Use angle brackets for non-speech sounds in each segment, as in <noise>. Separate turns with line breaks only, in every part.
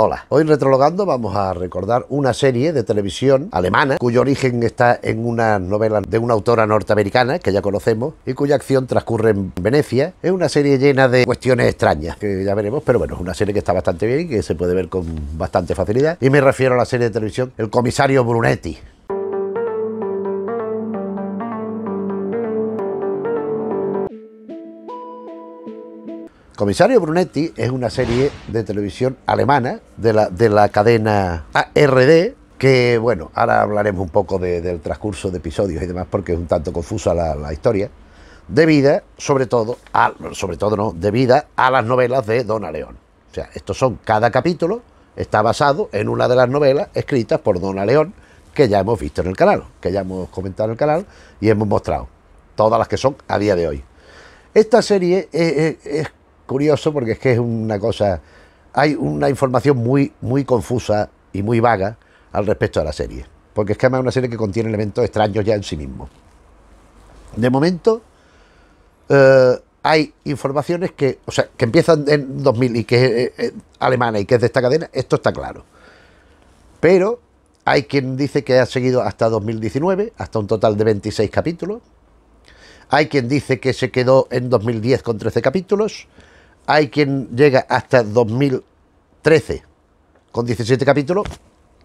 Hola, hoy Retrologando vamos a recordar una serie de televisión alemana cuyo origen está en una novela de una autora norteamericana que ya conocemos y cuya acción transcurre en Venecia. Es una serie llena de cuestiones extrañas que ya veremos, pero bueno, es una serie que está bastante bien y que se puede ver con bastante facilidad. Y me refiero a la serie de televisión El comisario Brunetti. Comisario Brunetti es una serie de televisión alemana de la, de la cadena ARD, que bueno, ahora hablaremos un poco del transcurso de episodios y demás porque es un tanto confusa la, historia, debida sobre todo, a, sobre todo no, debida a las novelas de Dona León. O sea, estos son, cada capítulo está basado en una de las novelas escritas por Dona León que ya hemos visto en el canal, que ya hemos comentado en el canal y hemos mostrado, todas las que son a día de hoy. Esta serie es curioso porque es que es una cosa, hay una información muy, muy confusa y muy vaga al respecto de la serie, porque es que además es una serie que contiene elementos extraños ya en sí mismo. De momento, eh, hay informaciones que, o sea, que empiezan en 2000 y que es eh, eh, alemana y que es de esta cadena, esto está claro. Pero hay quien dice que ha seguido hasta 2019, hasta un total de 26 capítulos. Hay quien dice que se quedó en 2010 con 13 capítulos. Hay quien llega hasta 2013 con 17 capítulos,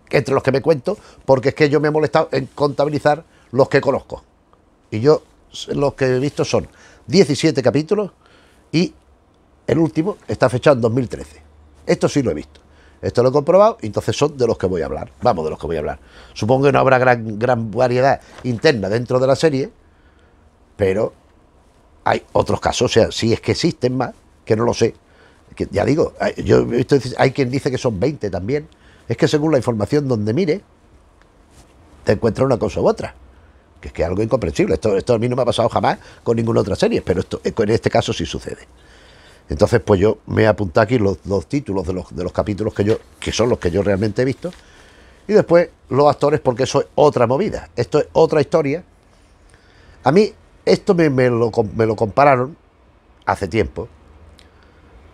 entre los que me cuento, porque es que yo me he molestado en contabilizar los que conozco. Y yo los que he visto son 17 capítulos y el último está fechado en 2013. Esto sí lo he visto. Esto lo he comprobado y entonces son de los que voy a hablar. Vamos, de los que voy a hablar. Supongo que no habrá gran, gran variedad interna dentro de la serie, pero hay otros casos, o sea, si es que existen más, que no lo sé. Que, ya digo, yo hay quien dice que son 20 también. Es que según la información donde mire, te encuentra una cosa u otra. Que es que es algo incomprensible. Esto, esto a mí no me ha pasado jamás con ninguna otra serie, pero esto, en eh, este caso sí sucede. Entonces, pues yo me he apuntado aquí los, dos títulos de los, capítulos que yo, que son los que yo realmente he visto. Y después los actores, porque eso es otra movida. Esto es otra historia. A mí, esto me, me, lo, me lo compararon hace tiempo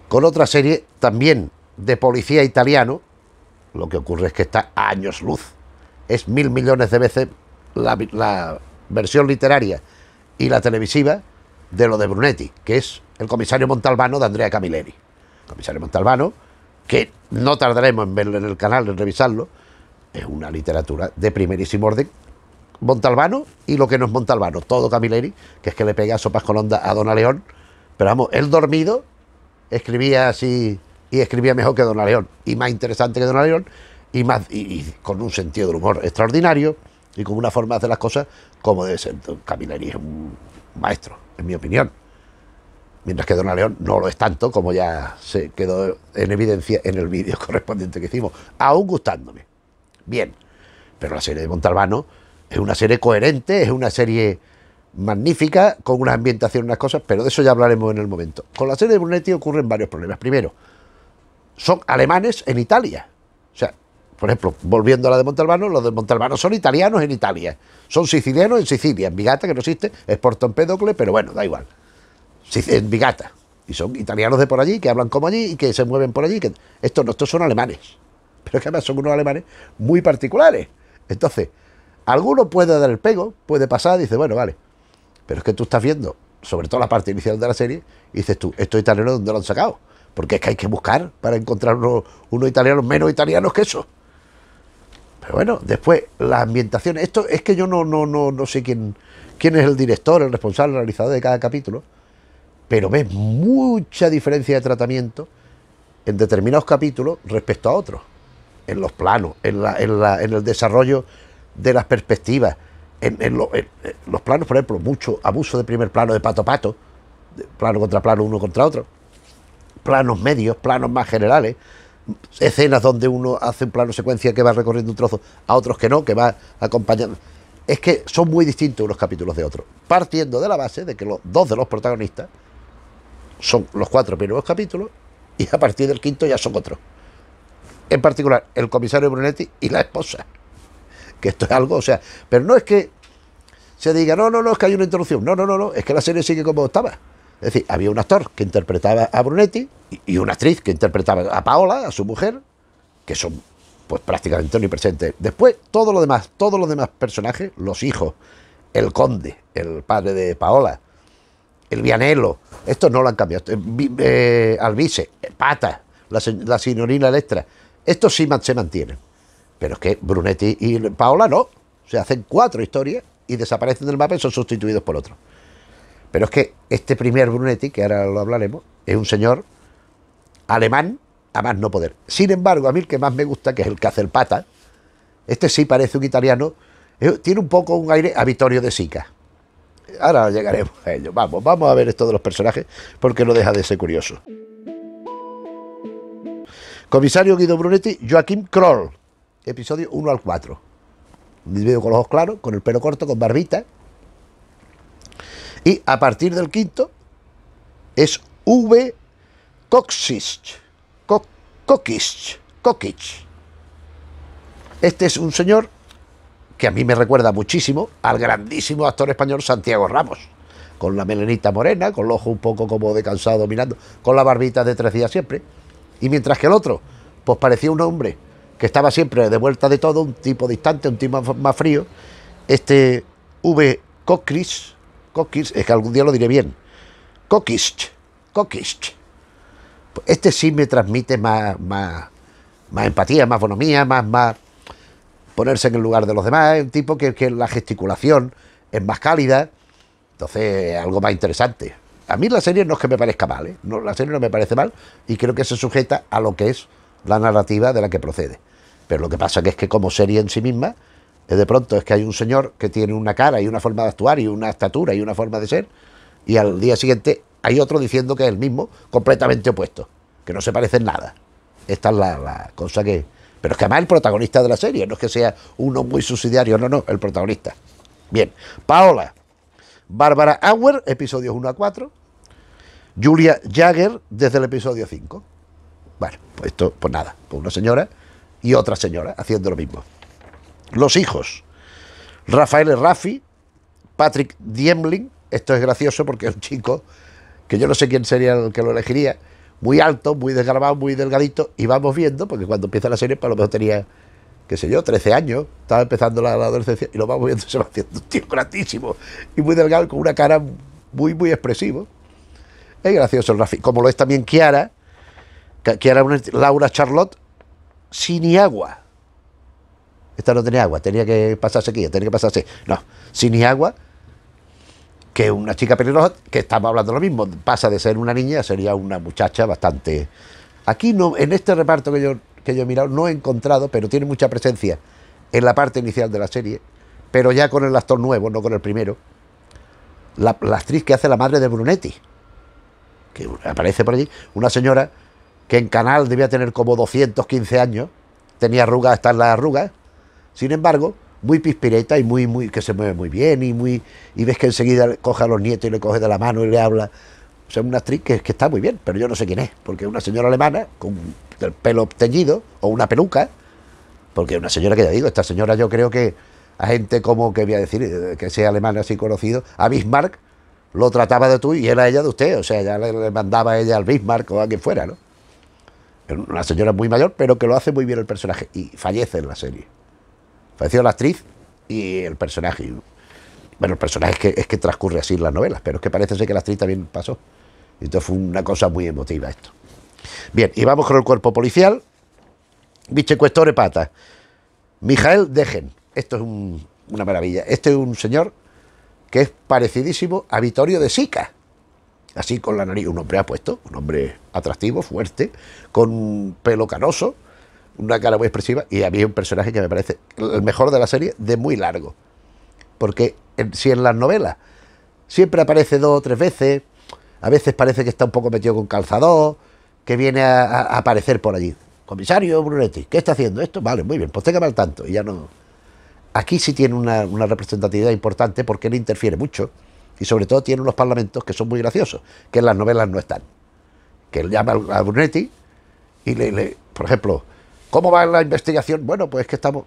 con otra serie también de policía italiano. Lo que ocurre es que está a años luz. Es mil millones de veces la, versión literaria y la televisiva de lo de Brunetti, que es el comisario Montalbano de Andrea Camilleri. Comisario Montalbano, que no tardaremos en verlo en el canal, en revisarlo, es una literatura de primerísimo orden. Montalbano y lo que no es Montalbano, todo Camilleri, que es que le pega sopas con onda a Dona León, pero vamos, él dormido escribía así y escribía mejor que Don León y más interesante que Don León y más y, con un sentido del humor extraordinario y con una forma de hacer las cosas como debe ser. Camilleri es un maestro, en mi opinión. Mientras que Don León no lo es tanto, como ya se quedó en evidencia en el vídeo <laughs> correspondiente que hicimos, aún gustándome. Bien, pero la serie de Montalbano es una serie coherente, es una serie magnífica, con una ambientación, unas cosas, pero de eso ya hablaremos en el momento. Con la serie de Brunetti ocurren varios problemas. Primero, son alemanes en Italia. O sea, por ejemplo, volviendo a la de Montalbano, los de Montalbano son italianos en Italia, son sicilianos en Sicilia, en Vigata, que no existe, es Porto Pedocle, pero bueno, da igual, en Vigata. Y son italianos de por allí, que hablan como allí y que se mueven por allí. Que... Estos no, estos son alemanes. Pero es que además son unos alemanes muy particulares. Entonces, alguno puede dar el pego, puede pasar, dice, bueno, vale, pero es que tú estás viendo, sobre todo la parte inicial de la serie, y dices tú, estos italianos, ¿dónde lo han sacado? Porque es que hay que buscar para encontrar unos, italianos menos italianos que eso. Pero bueno, después, la ambientación Esto es que yo no, no, no, no sé quién, quién es el director, el responsable, el realizador de cada capítulo. Pero ves mucha diferencia de tratamiento en determinados capítulos respecto a otros. En los planos, en, la, en, la, en el desarrollo de las perspectivas, en, los planos, por ejemplo, mucho abuso de primer plano de pato a pato, plano contra plano, uno contra otro, planos medios, planos más generales, escenas donde uno hace un plano secuencia que va recorriendo un trozo a otros que no, que va acompañando. Es que son muy distintos unos capítulos de otros, partiendo de la base de que los dos de los protagonistas son los cuatro primeros capítulos y a partir del quinto ya son otros. En particular, el comisario Brunetti y la esposa que esto es algo, o sea, pero no es que se diga, no, no, no, es que hay una interrupción, no, no, no, no, es que la serie sigue como estaba. Es decir, había un actor que interpretaba a Brunetti y una actriz que interpretaba a Paola, a su mujer, que son pues prácticamente omnipresentes. Después, todo lo demás, todos los demás personajes, los hijos, el conde, el padre de Paola, el Vianelo, estos no lo han cambiado. Eh, Albice, Pata, la, señorina Electra, estos sí se mantienen. Pero es que Brunetti y Paola no. Se hacen cuatro historias y desaparecen del mapa y son sustituidos por otro. Pero es que este primer Brunetti, que ahora lo hablaremos, es un señor alemán a más no poder. Sin embargo, a mí el que más me gusta, que es el que hace el pata, este sí parece un italiano, eh, tiene un poco un aire a Vittorio de Sica. Ahora llegaremos a ello. Vamos, vamos a ver esto de los personajes, porque no deja de ser curioso. Comisario Guido Brunetti, Joaquín Kroll, episodio 1 al 4. Un individuo con los ojos claros, con el pelo corto, con barbita. Y a partir del quinto es V. Coxich. Coxich. Este es un señor que a mí me recuerda muchísimo al grandísimo actor español Santiago Ramos, con la melenita morena, con el ojo un poco como de cansado mirando, con la barbita de tres días siempre. Y mientras que el otro, pues parecía un hombre que estaba siempre de vuelta de todo, un tipo distante, un tipo más frío, este V. Cockris, es que algún día lo diré bien, Kokish, Cockish este sí me transmite más, más, más empatía, más bonomía, más, más ponerse en el lugar de los demás, es un tipo que, que la gesticulación es más cálida, entonces algo más interesante. A mí la serie no es que me parezca mal, ¿eh? no, la serie no me parece mal y creo que se sujeta a lo que es la narrativa de la que procede. Pero lo que pasa que es que como serie en sí misma, de pronto es que hay un señor que tiene una cara y una forma de actuar y una estatura y una forma de ser, y al día siguiente hay otro diciendo que es el mismo, completamente opuesto, que no se parecen nada. Esta es la, cosa que... Pero es que además el protagonista de la serie, no es que sea uno muy subsidiario, no, no, el protagonista. Bien, Paola, Bárbara Auer, episodios 1 a 4, Julia Jagger desde el episodio 5. Bueno, pues esto, pues nada, pues una señora y otra señora haciendo lo mismo. Los hijos, Rafael Raffi, Patrick Diemling, esto es gracioso porque es un chico que yo no sé quién sería el que lo elegiría, muy alto, muy desgarbado, muy delgadito, y vamos viendo, porque cuando empieza la serie, para pues lo mejor tenía, qué sé yo, 13 años, estaba empezando la, adolescencia, y lo vamos viendo, se va haciendo un tío gratísimo y muy delgado, con una cara muy, muy expresivo. Es gracioso el Rafi, como lo es también Kiara, Kiara Laura Charlotte, sin agua. Esta no tenía agua, tenía que pasarse sequía, tenía que pasarse... No, sin ni agua, que una chica pelirroja, que estamos hablando lo mismo, pasa de ser una niña, sería una muchacha bastante. Aquí no, en este reparto que yo, que yo he mirado, no he encontrado, pero tiene mucha presencia en la parte inicial de la serie, pero ya con el actor nuevo, no con el primero. la actriz que hace la madre de Brunetti, que aparece por allí, una señora que en Canal debía tener como 215 años, tenía arrugas, están las arrugas, sin embargo, muy pispireta y muy, muy, que se mueve muy bien y muy, y ves que enseguida coge a los nietos y le coge de la mano y le habla. O sea, una actriz que, está muy bien, pero yo no sé quién es, porque es una señora alemana con el pelo teñido o una peluca, porque una señora que ya digo, esta señora yo creo que a gente como que voy a decir, eh, que sea alemana así conocido, a Bismarck lo trataba de tú y era ella de usted, o sea, ya le, mandaba ella al Bismarck o a quien fuera, ¿no? Una señora muy mayor, pero que lo hace muy bien el personaje. Y fallece en la serie. Falleció la actriz y el personaje. Bueno, el personaje es que, es que transcurre así en las novelas, pero es que parece ser que la actriz también pasó. Entonces fue una cosa muy emotiva esto. Bien, y vamos con el cuerpo policial. Vicecuestore Pata. Mijael Dejen. Esto es una maravilla. Este es un señor que es parecidísimo a Vittorio de Sica. Así con la nariz. Un hombre apuesto, un hombre atractivo, fuerte, con pelo canoso, una cara muy expresiva y a mí un personaje que me parece el mejor de la serie de muy largo. Porque si en las novelas siempre aparece dos o tres veces, a veces parece que está un poco metido con calzador, que viene a, aparecer por allí. Comisario Brunetti, ¿qué está haciendo esto? Vale, muy bien, pues tenga mal tanto. Y ya no. Aquí sí tiene una, una representatividad importante porque él interfiere mucho y sobre todo tiene unos parlamentos que son muy graciosos, que en las novelas no están que llama a Brunetti y le, por ejemplo, ¿cómo va la investigación? Bueno, pues que estamos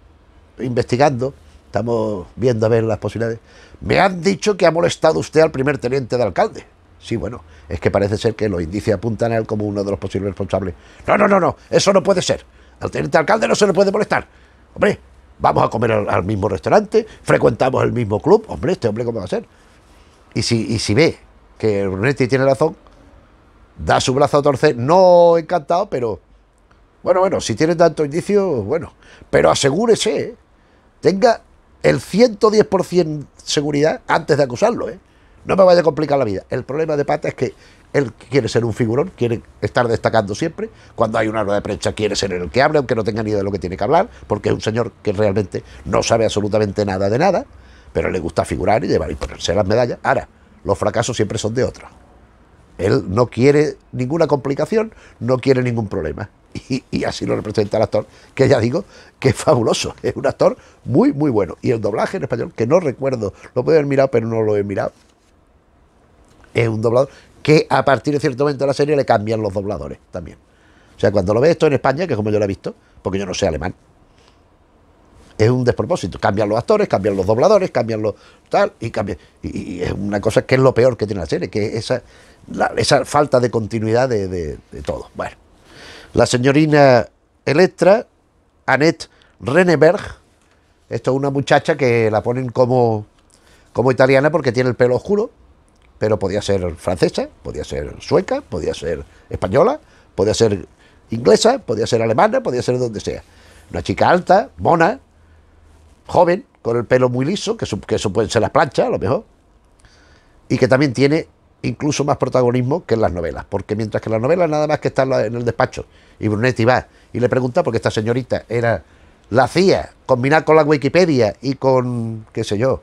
investigando, estamos viendo a ver las posibilidades. Me han dicho que ha molestado usted al primer teniente de alcalde. Sí, bueno, es que parece ser que los indicios apuntan a él como uno de los posibles responsables. No, no, no, no, eso no puede ser. Al teniente alcalde no se le puede molestar. Hombre, vamos a comer al, mismo restaurante, frecuentamos el mismo club. Hombre, este hombre, ¿cómo va a ser? Y si, y si ve que Brunetti tiene razón, da su brazo a torcer, no encantado, pero bueno, bueno, si tiene tanto indicio, bueno, pero asegúrese, ¿eh? tenga el 110% seguridad antes de acusarlo, ¿eh? No me vaya a complicar la vida. El problema de Pata es que él quiere ser un figurón, quiere estar destacando siempre. Cuando hay una rueda de prensa quiere ser el que hable... aunque no tenga ni idea de lo que tiene que hablar, porque es un señor que realmente no sabe absolutamente nada de nada, pero le gusta figurar y llevar y ponerse las medallas. Ahora, los fracasos siempre son de otra... Él no quiere ninguna complicación, no quiere ningún problema. <laughs> Y, así lo representa el actor, que ya digo que es fabuloso, <laughs> es un actor muy, muy bueno. Y el doblaje en español, que no recuerdo, lo puedo haber mirado, pero no lo he mirado, es un doblador que a partir de cierto momento de la serie le cambian los dobladores también. O sea, cuando lo ve esto en España, que es como yo lo he visto, porque yo no sé alemán, es un despropósito. Cambian los actores, cambian los dobladores, cambian los tal, y cambian. Y, es una cosa que es lo peor que tiene la serie, que es esa, esa falta de continuidad de, todo. Bueno, la señorina Electra, Annette Reneberg, esto es una muchacha que la ponen como, como italiana porque tiene el pelo oscuro, pero podía ser francesa, podía ser sueca, podía ser española, podía ser inglesa, podía ser alemana, podía ser donde sea. Una chica alta, mona, joven, con el pelo muy liso, que eso, pueden ser las planchas, a lo mejor, y que también tiene incluso más protagonismo que en las novelas, porque mientras que en las novelas nada más que estar en el despacho, y Brunetti va y le pregunta, porque esta señorita era la CIA, combinada con la Wikipedia y con, qué sé yo,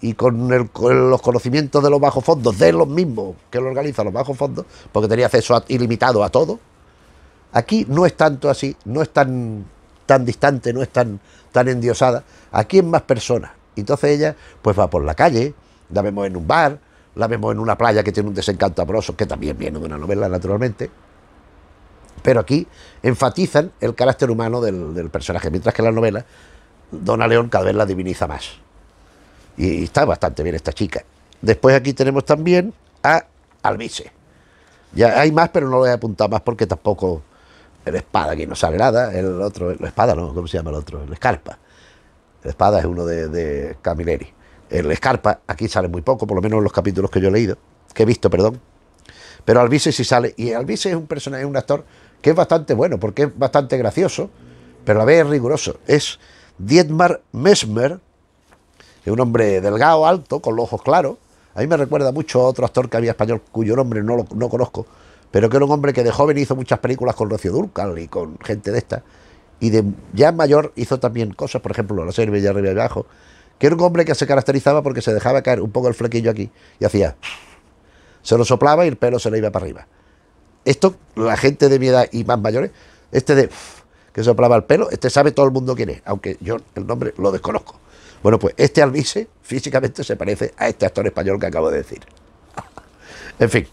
y con, los conocimientos de los bajos fondos, de los mismos que lo organizan los bajos fondos, porque tenía acceso ilimitado a todo. Aquí no es tanto así, no es tan, tan distante, no es tan, tan endiosada, aquí en más personas. entonces ella pues va por la calle, la vemos en un bar, la vemos en una playa que tiene un desencanto amoroso, que también viene de una novela naturalmente. Pero aquí enfatizan el carácter humano del, personaje, mientras que en la novela Dona León cada vez la diviniza más. Y, está bastante bien esta chica. Después aquí tenemos también a Albice. Ya hay más, pero no lo he apuntado más porque tampoco el espada, que no sale nada. El otro, el espada no, ¿cómo se llama el otro? El escarpa. El espada es uno de, Camilleri. El escarpa aquí sale muy poco, por lo menos en los capítulos que yo he leído, que he visto, perdón. Pero Alvise sí sale. Y Alvise es un personaje, un actor que es bastante bueno, porque es bastante gracioso, pero a la vez es riguroso. Es Dietmar Mesmer, es un hombre delgado, alto, con los ojos claros. A mí me recuerda mucho a otro actor que había español cuyo nombre no, lo, no conozco, pero que era un hombre que de joven hizo muchas películas con Rocío Durcal y con gente de esta, y de ya mayor hizo también cosas, por ejemplo, la serie Bella Arriba y Abajo, que era un hombre que se caracterizaba porque se dejaba caer un poco el flequillo aquí y hacía, se lo soplaba y el pelo se le iba para arriba. Esto, la gente de mi edad y más mayores, este de que soplaba el pelo, este sabe todo el mundo quién es, aunque yo el nombre lo desconozco. Bueno, pues este albice físicamente se parece a este actor español que acabo de decir. <laughs> en fin.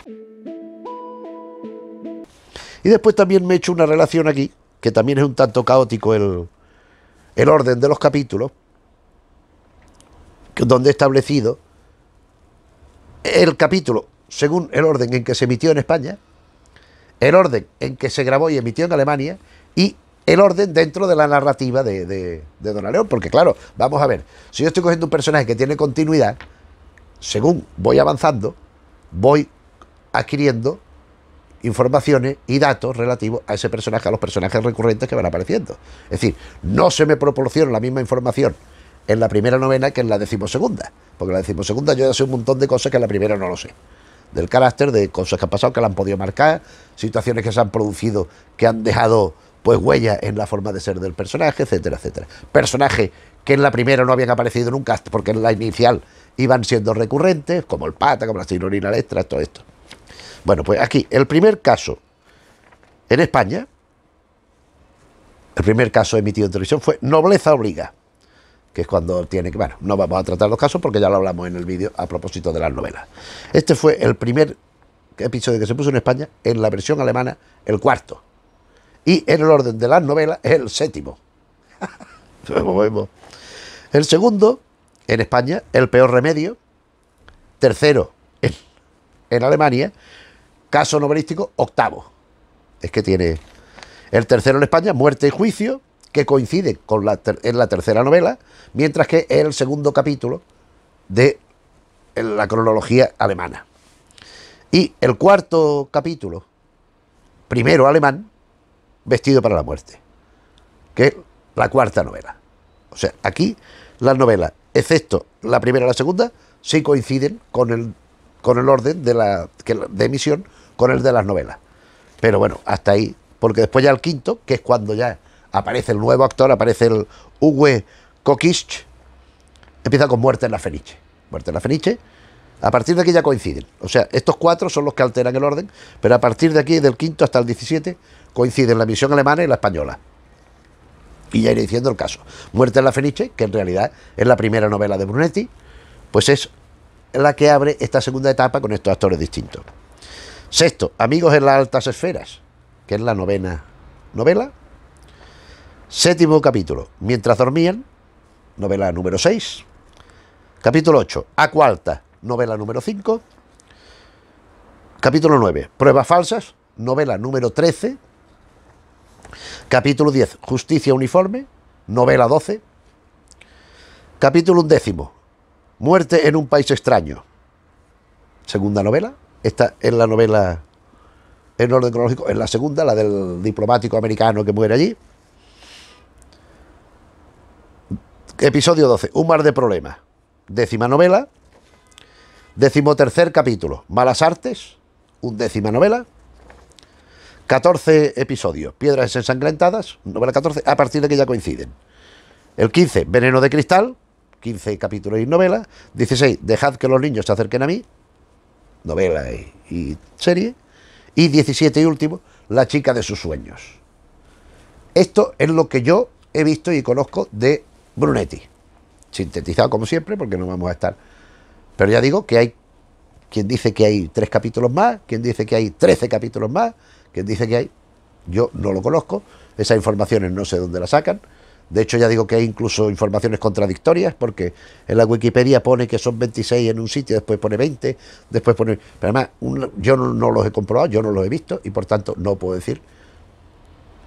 Y después también me he hecho una relación aquí, que también es un tanto caótico el, orden de los capítulos, donde he establecido el capítulo según el orden en que se emitió en España, el orden en que se grabó y emitió en Alemania y el orden dentro de la narrativa de, de, Don León. Porque claro, vamos a ver, si yo estoy cogiendo un personaje que tiene continuidad, según voy avanzando, voy adquiriendo informaciones y datos relativos a ese personaje, a los personajes recurrentes que van apareciendo. Es decir, no se me proporciona la misma información en la primera novena que en la decimosegunda, porque en la decimosegunda yo ya sé un montón de cosas que en la primera no lo sé. Del carácter, de cosas que han pasado, que la han podido marcar, situaciones que se han producido, que han dejado pues huella en la forma de ser del personaje, etcétera, etcétera. Personajes que en la primera no habían aparecido nunca, porque en la inicial iban siendo recurrentes, como el pata, como la señorina letra, todo esto. Bueno, pues aquí, el primer caso en España, el primer caso emitido en televisión fue Nobleza Obliga, que es cuando tiene que. Bueno, no vamos a tratar los casos porque ya lo hablamos en el vídeo a propósito de las novelas. Este fue el primer episodio que se puso en España, en la versión alemana, el cuarto. Y en el orden de las novelas el séptimo. <laughs> el segundo, en España, El Peor Remedio. Tercero, en, en Alemania, Caso novelístico, octavo. Es que tiene el tercero en España, Muerte y Juicio, que coincide con la en la tercera novela, mientras que es el segundo capítulo de la cronología alemana. Y el cuarto capítulo, primero alemán, Vestido para la Muerte, que es la cuarta novela. O sea, aquí las novelas, excepto la primera y la segunda, sí coinciden con el con el orden de, la, de emisión con el de las novelas. Pero bueno, hasta ahí, porque después ya el quinto, que es cuando ya aparece el nuevo actor, aparece el Uwe Kokisch, empieza con Muerte en la Feniche. Muerte en la Feniche, a partir de aquí ya coinciden. O sea, estos cuatro son los que alteran el orden, pero a partir de aquí, del quinto hasta el 17, coinciden la emisión alemana y la española. Y ya iré diciendo el caso. Muerte en la Feniche, que en realidad es la primera novela de Brunetti, pues es la que abre esta segunda etapa con estos actores distintos. Sexto, Amigos en las altas esferas, que es la novena novela. Séptimo capítulo, Mientras dormían, novela número 6. Capítulo 8, A cuarta, novela número 5. Capítulo 9, Pruebas falsas, novela número 13. Capítulo 10, Justicia uniforme, novela 12. Capítulo undécimo, Muerte en un país extraño. Segunda novela. Esta es la novela en orden cronológico. Es la segunda, la del diplomático americano que muere allí. Episodio 12. Un mar de problemas. Décima novela. Decimotercer capítulo. Malas artes. Undécima novela. 14 episodios. Piedras ensangrentadas. Novela 14. A partir de que ya coinciden. El 15. Veneno de cristal. 15 capítulos y novelas. 16, dejad que los niños se acerquen a mí, novela y, serie. Y 17 y último, La chica de sus sueños. Esto es lo que yo he visto y conozco de Brunetti. Sintetizado como siempre, porque no vamos a estar. Pero ya digo que hay quien dice que hay tres capítulos más, quien dice que hay 13 capítulos más, quien dice que hay. Yo no lo conozco, esas informaciones no sé dónde las sacan. De hecho, ya digo que hay incluso informaciones contradictorias, porque en la Wikipedia pone que son 26 en un sitio, después pone 20, después pone... Pero además, yo no, los he comprobado, yo no los he visto, y por tanto no puedo decir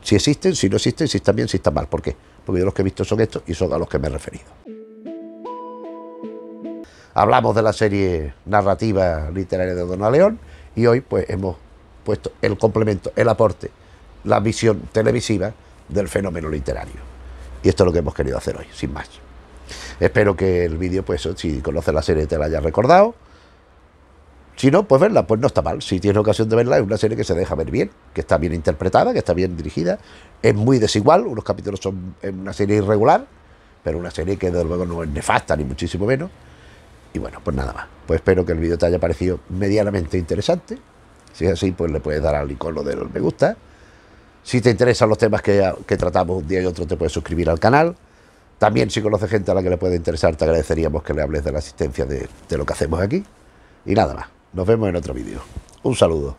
si existen, si no existen, si están bien, si están mal. ¿Por qué? Porque yo los que he visto son estos y son a los que me he referido. Hablamos de la serie narrativa literaria de Dona León, y hoy pues hemos puesto el complemento, el aporte, la visión televisiva del fenómeno literario. Y esto es lo que hemos querido hacer hoy, sin más. Espero que el vídeo, pues si conoces la serie, te la hayas recordado. Si no, pues verla, pues no está mal. Si tienes ocasión de verla, es una serie que se deja ver bien, que está bien interpretada, que está bien dirigida. Es muy desigual, unos capítulos son una serie irregular, pero una serie que desde luego no es nefasta, ni muchísimo menos. Y bueno, pues nada más. Pues espero que el vídeo te haya parecido medianamente interesante. Si es así, pues le puedes dar al icono del me gusta si te interesan los temas que, tratamos un día y otro, te puedes suscribir al canal. También si conoces gente a la que le puede interesar, te agradeceríamos que le hables de la asistencia de, de lo que hacemos aquí. Y nada más, nos vemos en otro vídeo. Un saludo.